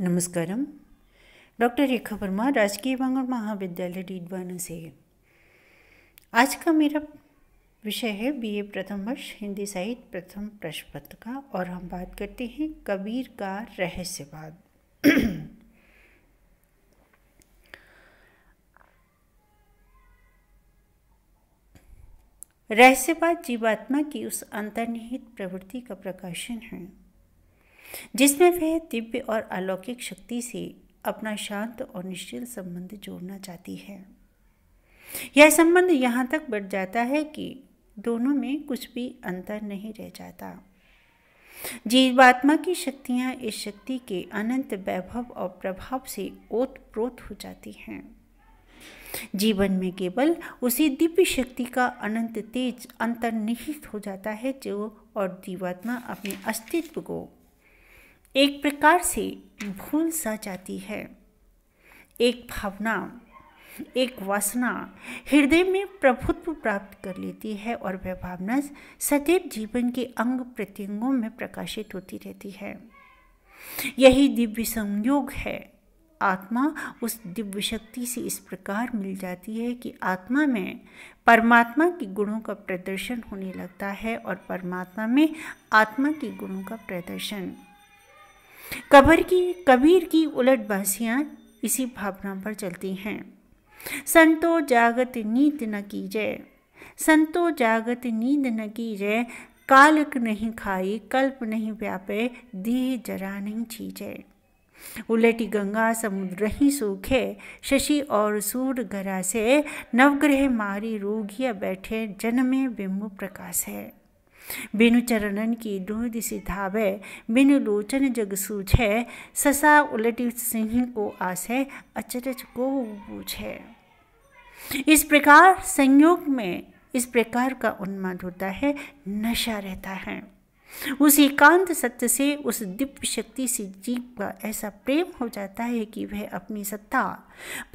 नमस्कार डॉक्टर रेखा वर्मा राजकीय बांगड़ महाविद्यालय डीडवाना से आज का मेरा विषय है बीए प्रथम वर्ष हिंदी साहित्य प्रथम प्रश्न पत्र का और हम बात करते हैं कबीर का रहस्यवाद रहस्यवाद जीवात्मा की उस अंतर्निहित प्रवृत्ति का प्रकाशन है जिसमें वह दिव्य और अलौकिक शक्ति से अपना शांत और निश्चिल संबंध जोड़ना चाहती है यह संबंध यहाँ तक बढ़ जाता है कि दोनों में कुछ भी अंतर नहीं रह जाता जीवात्मा की शक्तियाँ इस शक्ति के अनंत वैभव और प्रभाव से ओत प्रोत हो जाती हैं जीवन में केवल उसी दिव्य शक्ति का अनंत तेज अंतर्निहित हो जाता है जो और जीवात्मा अपने अस्तित्व को एक प्रकार से भूल सा जाती है एक भावना एक वासना हृदय में प्रभुत्व प्राप्त कर लेती है और वह भावना सदैव जीवन के अंग प्रत्यंगों में प्रकाशित होती रहती है यही दिव्य संयोग है आत्मा उस दिव्य शक्ति से इस प्रकार मिल जाती है कि आत्मा में परमात्मा के गुणों का प्रदर्शन होने लगता है और परमात्मा में आत्मा के गुणों का प्रदर्शन कबर की कबीर की उलट बासियाँ इसी भावना पर चलती हैं संतो जागत नींद न की जय संतो जागत नींद न की जय कालक नहीं खाई कल्प नहीं व्यापे देह जरा नहीं चीजे उलटी गंगा समुद्र ही सूखे शशि और सूर गरा से नवग्रह मारी रोगिया बैठे जन्मे बिम्बु प्रकाश है बिनु चरणन की धावे बिनु लोचन जग सूझे ससा उलटी सिंह को आसे अचरज को पूछे इस प्रकार संयोग में इस प्रकार का उन्माद होता है नशा रहता है उस एकांत सत्य से उस दिव्य शक्ति से जीव का ऐसा प्रेम हो जाता है कि वह अपनी सत्ता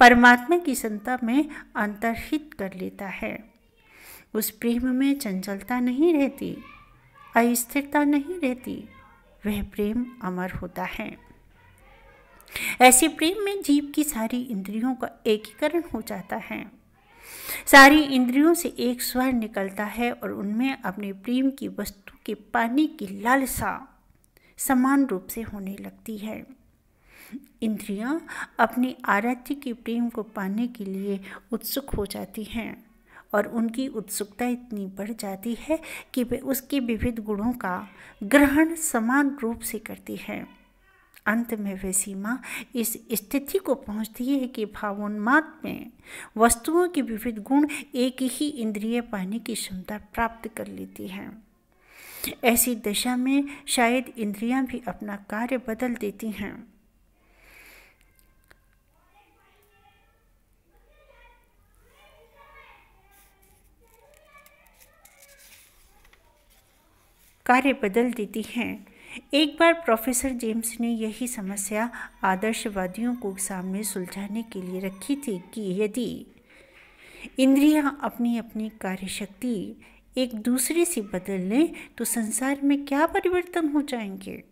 परमात्मा की संता में अंतर्हित कर लेता है उस प्रेम में चंचलता नहीं रहती अस्थिरता नहीं रहती वह प्रेम अमर होता है ऐसे प्रेम में जीव की सारी इंद्रियों का एकीकरण हो जाता है सारी इंद्रियों से एक स्वर निकलता है और उनमें अपने प्रेम की वस्तु के पाने की लालसा समान रूप से होने लगती है इंद्रियां अपने आराध्य के प्रेम को पाने के लिए उत्सुक हो जाती हैं और उनकी उत्सुकता इतनी बढ़ जाती है कि वे उसके विविध गुणों का ग्रहण समान रूप से करती है अंत में वे सीमा इस स्थिति को पहुंचती है कि भावोन्माद में वस्तुओं के विविध गुण एक ही इंद्रिय पाने की क्षमता प्राप्त कर लेती है ऐसी दशा में शायद इंद्रियां भी अपना कार्य बदल देती हैं कार्य बदल देती हैं एक बार प्रोफेसर जेम्स ने यही समस्या आदर्शवादियों को सामने सुलझाने के लिए रखी थी कि यदि इंद्रियां अपनी अपनी कार्यशक्ति एक दूसरे से बदल लें तो संसार में क्या परिवर्तन हो जाएंगे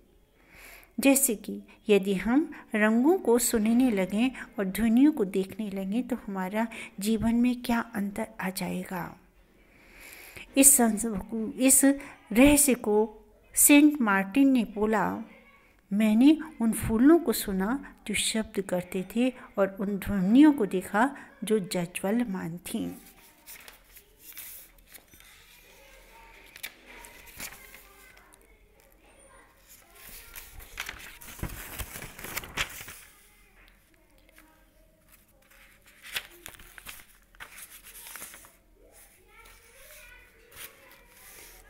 जैसे कि यदि हम रंगों को सुनने लगें और ध्वनियों को देखने लगें तो हमारा जीवन में क्या अंतर आ जाएगा इस संस इस रहस्य को सेंट मार्टिन ने बोला मैंने उन फूलों को सुना जो शब्द करते थे और उन ध्वनियों को देखा जो जज्वलमान थीं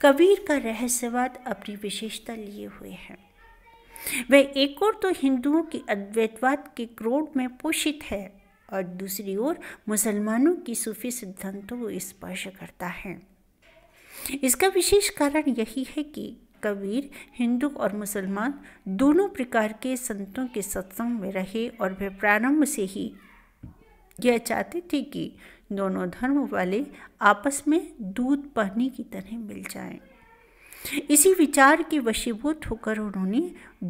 कबीर का रहस्यवाद अपनी विशेषता लिए हुए हैं वे एक ओर तो हिंदुओं की अद्वैतवाद के क्रोध में पोषित है और दूसरी ओर मुसलमानों की सूफी सिद्धांतों को स्पर्श करता है इसका विशेष कारण यही है कि कबीर हिंदू और मुसलमान दोनों प्रकार के संतों के सत्संग में रहे और वे प्रारंभ से ही यह चाहते थे कि दोनों धर्म वाले आपस में दूध पानी की तरह मिल जाएं। इसी विचार के वशीभूत होकर उन्होंने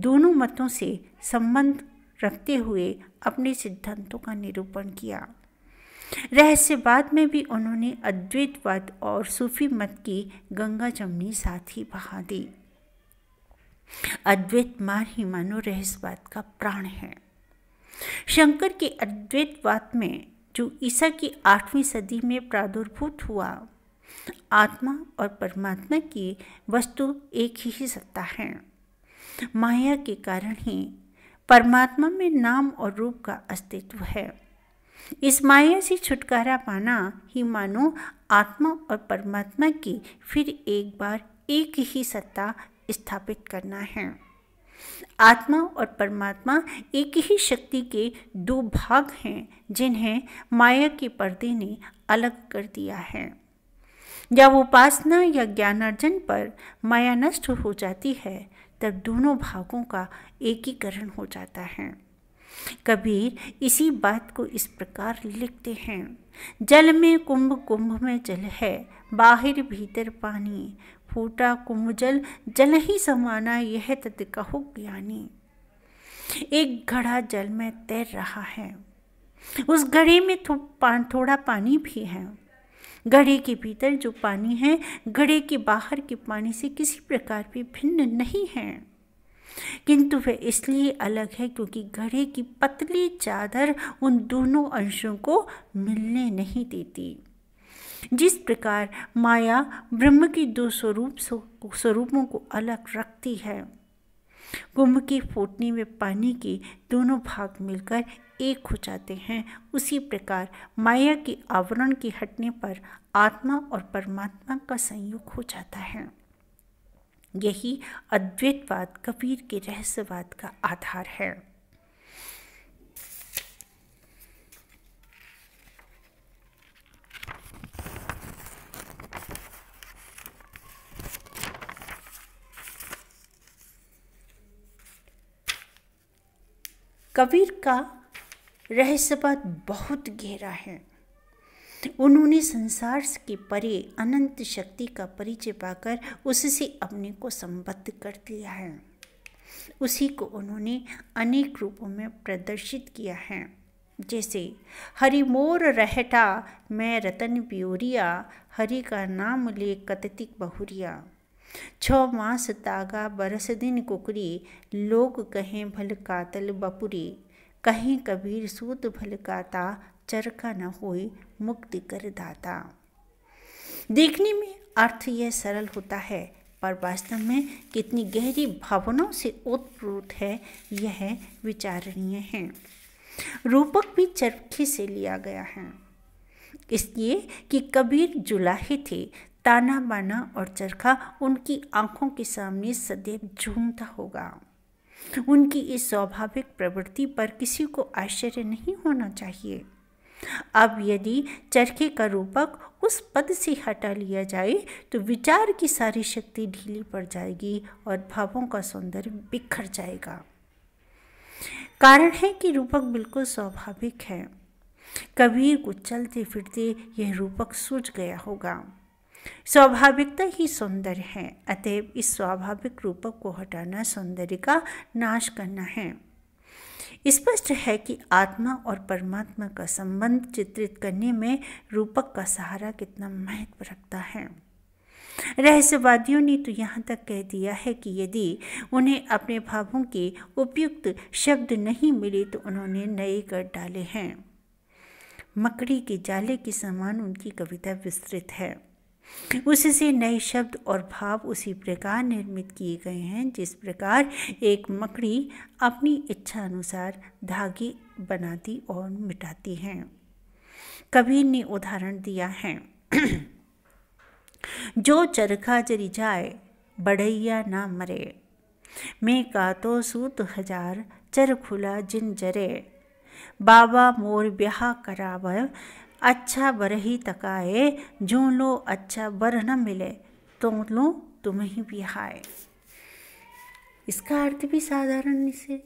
दोनों मतों से संबंध रखते हुए अपने सिद्धांतों का निरूपण किया रहस्यवाद में भी उन्होंने अद्वैतवाद और सूफी मत की गंगा जमनी साथ ही बहा दी अद्वैत मार ही मानो रहस्यवाद का प्राण है शंकर के अद्वैतवाद में जो ईसा की आठवीं सदी में प्रादुर्भूत हुआ आत्मा और परमात्मा की वस्तु एक ही सत्ता है माया के कारण ही परमात्मा में नाम और रूप का अस्तित्व है इस माया से छुटकारा पाना ही मानो आत्मा और परमात्मा की फिर एक बार एक ही सत्ता स्थापित करना है आत्मा और परमात्मा एक ही शक्ति के दो भाग हैं जिन्हें माया के पर्दे ने अलग कर दिया है जब उपासना या ज्ञानार्जन पर माया नष्ट हो जाती है तब दोनों भागों का एकीकरण हो जाता है कबीर इसी बात को इस प्रकार लिखते हैं जल में कुंभ कुंभ में जल है बाहर भीतर पानी फूटा कुंभ जल जल ही समाना यह तद कहो ज्ञानी एक घड़ा जल में तैर रहा है उस घड़े में थोड़ा पानी भी है घड़े के भीतर जो पानी है घड़े के बाहर के पानी से किसी प्रकार भी भिन्न नहीं है किंतु वह इसलिए अलग है क्योंकि घड़े की पतली चादर उन दोनों अंशों को मिलने नहीं देती जिस प्रकार माया ब्रह्म की दो स्वरूप स्वरूपों को अलग रखती है कुंभ की फूटने में पानी के दोनों भाग मिलकर एक हो जाते हैं उसी प्रकार माया के आवरण के हटने पर आत्मा और परमात्मा का संयोग हो जाता है यही अद्वैतवाद कबीर के रहस्यवाद का आधार है कबीर का रहस्यवाद बहुत गहरा है उन्होंने संसार के परे अनंत शक्ति का परिचय पाकर उससे अपने को संबद्ध कर दिया है उसी को उन्होंने अनेक रूपों में प्रदर्शित किया है जैसे हरि मोर रहटा मैं रतन ब्योरिया हरि का नाम ले कततिक बहुरिया छ मास तागा बरस दिन कुकरी लोग कहें भल कातल बपुरी कहें कबीर सूत भल काता चरका न होई मुक्ति कर दाता देखने में अर्थ यह सरल होता है पर वास्तव में कितनी गहरी भावनाओं से उत्प्रोत है यह विचारणीय है रूपक भी चरखे से लिया गया है इसलिए कि कबीर जुलाहे थे ताना बाना और चरखा उनकी आंखों के सामने सदैव झूमता होगा उनकी इस स्वाभाविक प्रवृत्ति पर किसी को आश्चर्य नहीं होना चाहिए अब यदि चरखे का रूपक उस पद से हटा लिया जाए तो विचार की सारी शक्ति ढीली पड़ जाएगी और भावों का सौंदर्य बिखर जाएगा कारण है कि रूपक बिल्कुल स्वाभाविक है कबीर को चलते फिरते यह रूपक सूझ गया होगा स्वाभाविकता ही सौंदर्य है अतएव इस स्वाभाविक रूपक को हटाना सौंदर्य का नाश करना है स्पष्ट है कि आत्मा और परमात्मा का संबंध चित्रित करने में रूपक का सहारा कितना महत्व रखता है रहस्यवादियों ने तो यहाँ तक कह दिया है कि यदि उन्हें अपने भावों के उपयुक्त शब्द नहीं मिले तो उन्होंने नए कर डाले हैं मकड़ी के जाले के समान उनकी कविता विस्तृत है उससे नए शब्द और भाव उसी प्रकार निर्मित किए गए हैं जिस प्रकार एक मकड़ी अपनी इच्छा अनुसार धागे बनाती और मिटाती है कबीर ने उदाहरण दिया है जो चरखा चरी जाए बढ़ैया ना मरे मैं का तो सूत हजार चर खुला जिन जरे बाबा मोर ब्याह कराव अच्छा बरही तकाए जो लो अच्छा बर न मिले तो लो तुम्हें भी हाय इसका अर्थ भी साधारण से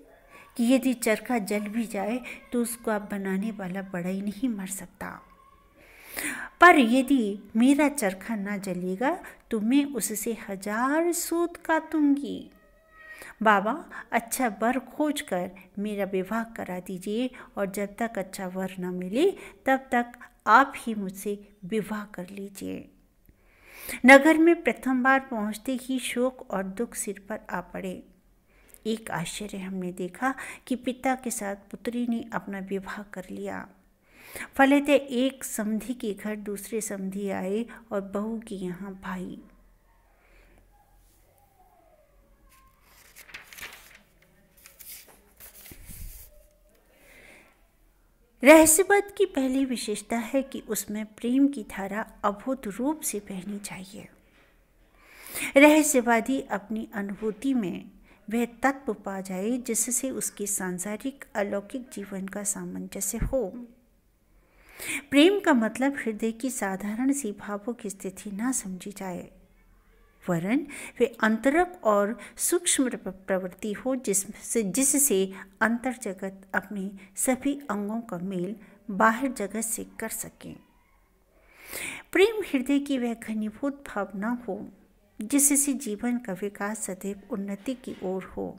कि यदि चरखा जल भी जाए तो उसको आप बनाने वाला बड़ा ही नहीं मर सकता पर यदि मेरा चरखा ना जलेगा तो मैं उससे हजार सूत काटूंगी बाबा अच्छा वर खोज कर मेरा विवाह करा दीजिए और जब तक अच्छा वर न मिले तब तक आप ही मुझसे विवाह कर लीजिए नगर में प्रथम बार पहुंचते ही शोक और दुख सिर पर आ पड़े एक आश्चर्य हमने देखा कि पिता के साथ पुत्री ने अपना विवाह कर लिया फलते एक समधि के घर दूसरे समधि आए और बहू के यहाँ भाई रहस्यवाद की पहली विशेषता है कि उसमें प्रेम की धारा अभूत रूप से बहनी चाहिए रहस्यवादी अपनी अनुभूति में वह तत्व पा जाए जिससे उसके सांसारिक अलौकिक जीवन का सामंजस्य हो प्रेम का मतलब हृदय की साधारण सी भावों की स्थिति ना समझी जाए वरण वे अंतरक और सूक्ष्म प्रवृत्ति हो जिससे जिससे अंतर जगत अपने सभी अंगों का मेल बाहर जगत से कर सकें प्रेम हृदय की वह घनीभूत भावना हो जिससे जीवन का विकास सदैव उन्नति की ओर हो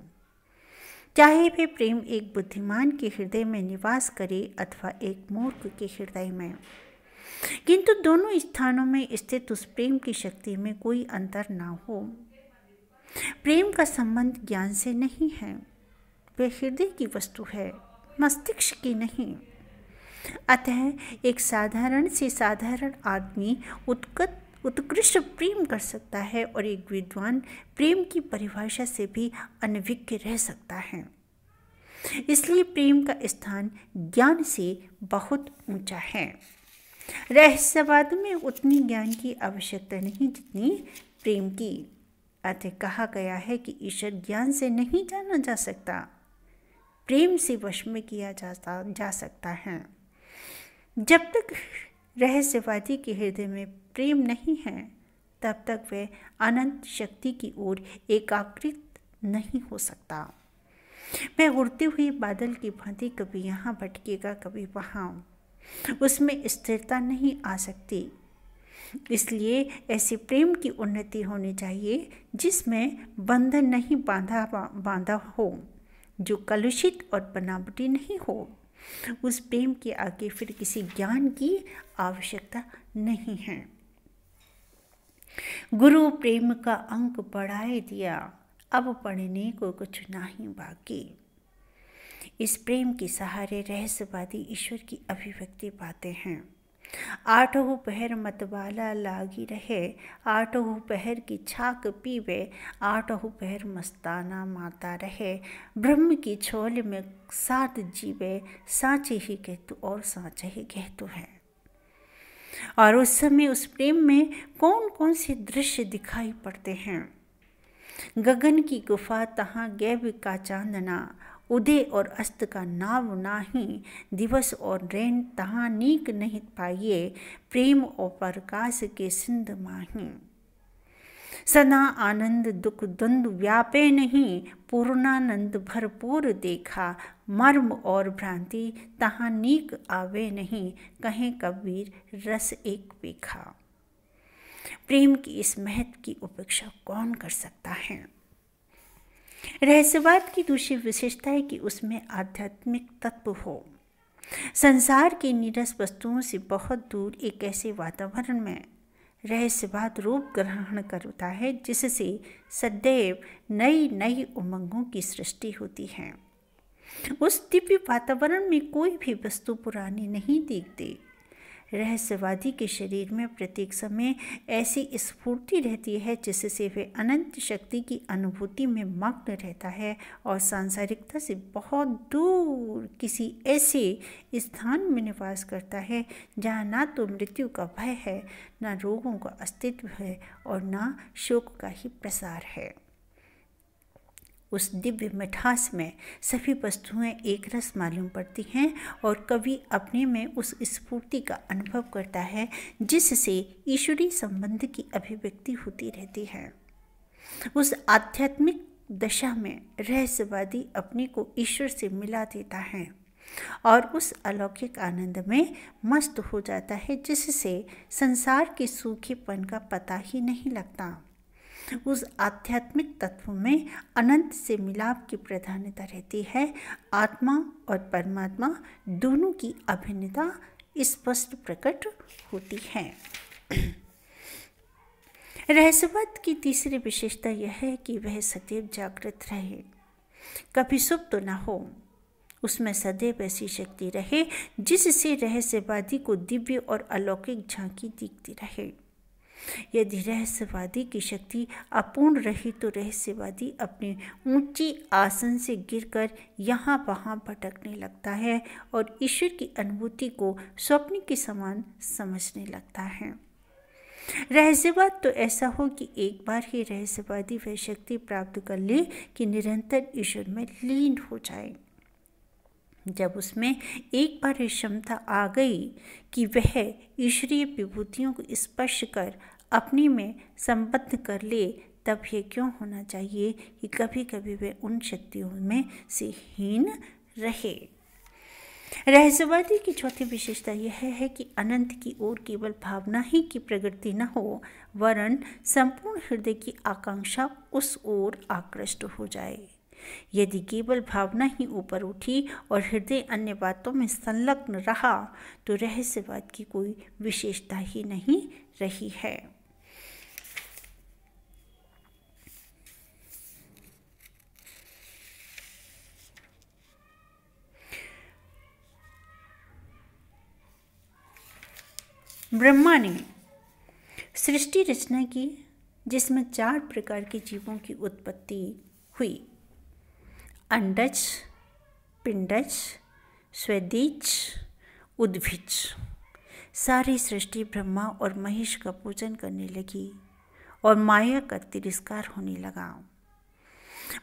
चाहे वे प्रेम एक बुद्धिमान के हृदय में निवास करे अथवा एक मूर्ख के हृदय में किंतु दोनों स्थानों में स्थित उस प्रेम की शक्ति में कोई अंतर ना हो प्रेम का संबंध ज्ञान से नहीं है वह हृदय की वस्तु है मस्तिष्क की नहीं अतः एक साधारण से साधारण आदमी उत्कट उत्कृष्ट प्रेम कर सकता है और एक विद्वान प्रेम की परिभाषा से भी अनभिज्ञ रह सकता है इसलिए प्रेम का स्थान ज्ञान से बहुत ऊंचा है रहस्यवाद में उतनी ज्ञान की आवश्यकता नहीं जितनी प्रेम की अतः कहा गया है कि ईश्वर ज्ञान से नहीं जाना जा सकता प्रेम से वश में किया जाता जा सकता है जब तक रहस्यवादी के हृदय में प्रेम नहीं है तब तक वह अनंत शक्ति की ओर एकाग्रित नहीं हो सकता मैं उड़ते हुए बादल की भांति कभी यहाँ भटकेगा कभी वहाँ उसमें स्थिरता नहीं आ सकती इसलिए ऐसे प्रेम की उन्नति होनी चाहिए जिसमें बंधन नहीं बांधा बांधा हो जो कलुषित और बनावटी नहीं हो उस प्रेम के आगे फिर किसी ज्ञान की आवश्यकता नहीं है गुरु प्रेम का अंक बढ़ाए दिया अब पढ़ने को कुछ नहीं बाकी इस प्रेम के सहारे रहस्यवादी ईश्वर की अभिव्यक्ति पाते हैं आठों पहर मतवाला लागी रहे आठों पहर की छाक पीवे आठों पहर मस्ताना माता रहे ब्रह्म की छोल में सात जीवे साँचे ही कहतु और साँचे ही कहतु है और उस समय उस प्रेम में कौन कौन से दृश्य दिखाई पड़ते हैं गगन की गुफा तहाँ गैब का चांदना उदय और अस्त का नाव नाही दिवस और रैन तहाँ नीक नहीं पाइए प्रेम और प्रकाश के सिंध माही सदा आनंद दुख द्वंद व्यापे नहीं पूर्णानंद भरपूर देखा मर्म और भ्रांति तहाँ नीक आवे नहीं कहें कबीर रस एक पेखा प्रेम की इस महत्व की उपेक्षा कौन कर सकता है रहस्यवाद की दूसरी विशेषता है कि उसमें आध्यात्मिक तत्व हो संसार की नीरस वस्तुओं से बहुत दूर एक ऐसे वातावरण में रहस्यवाद रूप ग्रहण करता है जिससे सदैव नई नई उमंगों की सृष्टि होती है उस दिव्य वातावरण में कोई भी वस्तु पुरानी नहीं दिखती रहस्यवादी के शरीर में प्रत्येक समय ऐसी स्फूर्ति रहती है जिससे वे अनंत शक्ति की अनुभूति में मग्न रहता है और सांसारिकता से बहुत दूर किसी ऐसे स्थान में निवास करता है जहाँ ना तो मृत्यु का भय है ना रोगों का अस्तित्व है और ना शोक का ही प्रसार है उस दिव्य मिठास में सभी वस्तुएं एक रस मालूम पड़ती हैं और कवि अपने में उस स्फूर्ति का अनुभव करता है जिससे ईश्वरी संबंध की अभिव्यक्ति होती रहती है उस आध्यात्मिक दशा में रहस्यवादी अपने को ईश्वर से मिला देता है और उस अलौकिक आनंद में मस्त हो जाता है जिससे संसार के सूखेपन का पता ही नहीं लगता उस आध्यात्मिक तत्व में अनंत से मिलाप की प्रधानता रहती है आत्मा और परमात्मा दोनों की अभिन्नता स्पष्ट प्रकट होती है रहस्यवाद की तीसरी विशेषता यह है कि वह सदैव जागृत रहे कभी सुप्त तो न हो उसमें सदैव ऐसी शक्ति रहे जिससे रहस्यवादी को दिव्य और अलौकिक झांकी दिखती रहे यदि रहस्यवादी की शक्ति अपूर्ण रही तो रहस्यवादी अपने ऊंची आसन से गिरकर यहाँ वहाँ भटकने लगता है और ईश्वर की अनुभूति को स्वप्न के समान समझने लगता है रहस्यवाद तो ऐसा हो कि एक बार ही रहस्यवादी वह शक्ति प्राप्त कर ले कि निरंतर ईश्वर में लीन हो जाए जब उसमें एक बार ये क्षमता आ गई कि वह ईश्वरीय विभूतियों को स्पर्श कर अपनी में संबद्ध कर ले तब यह क्यों होना चाहिए कि कभी कभी वे उन शक्तियों में से हीन रहे रहस्यवादी की चौथी विशेषता यह है कि अनंत की ओर केवल भावना ही की प्रगति न हो वरन संपूर्ण हृदय की आकांक्षा उस ओर आकृष्ट हो जाए यदि केवल भावना ही ऊपर उठी और हृदय अन्य बातों में संलग्न रहा तो रहस्यवाद की कोई विशेषता ही नहीं रही है ब्रह्मा ने सृष्टि रचना की जिसमें चार प्रकार के जीवों की उत्पत्ति हुई अंडज पिंडज स्वेदीच उद्भिज सारी सृष्टि ब्रह्मा और महेश का पूजन करने लगी और माया का तिरस्कार होने लगा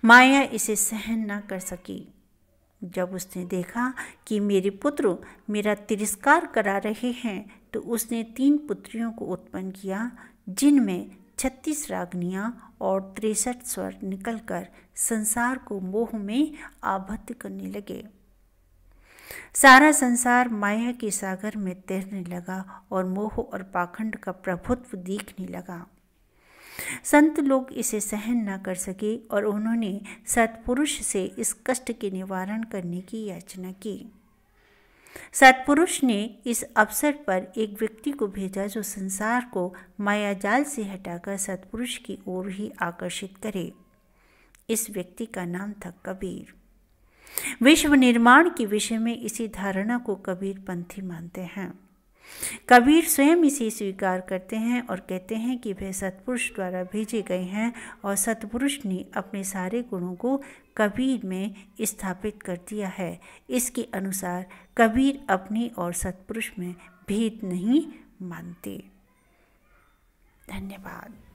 माया इसे सहन न कर सकी जब उसने देखा कि मेरे पुत्र मेरा तिरस्कार करा रहे हैं तो उसने तीन पुत्रियों को उत्पन्न किया जिनमें छत्तीस रागनियाँ और तिरसठ स्वर निकलकर संसार को मोह में आबद्ध करने लगे सारा संसार माया के सागर में तैरने लगा और मोह और पाखंड का प्रभुत्व दिखने लगा संत लोग इसे सहन न कर सके और उन्होंने सत्पुरुष से इस कष्ट के निवारण करने की याचना की सत्पुरुष ने इस अवसर पर एक व्यक्ति को भेजा जो संसार को माया जाल से हटाकर सत्पुरुष की ओर ही आकर्षित करे इस व्यक्ति का नाम था कबीर विश्व निर्माण के विषय में इसी धारणा को कबीर पंथी मानते हैं कबीर स्वयं इसे स्वीकार करते हैं और कहते हैं कि वे सत्पुरुष द्वारा भेजे गए हैं और सत्पुरुष ने अपने सारे गुणों को कबीर में स्थापित कर दिया है इसके अनुसार कबीर अपनी और सत्पुरुष में भेद नहीं मानते धन्यवाद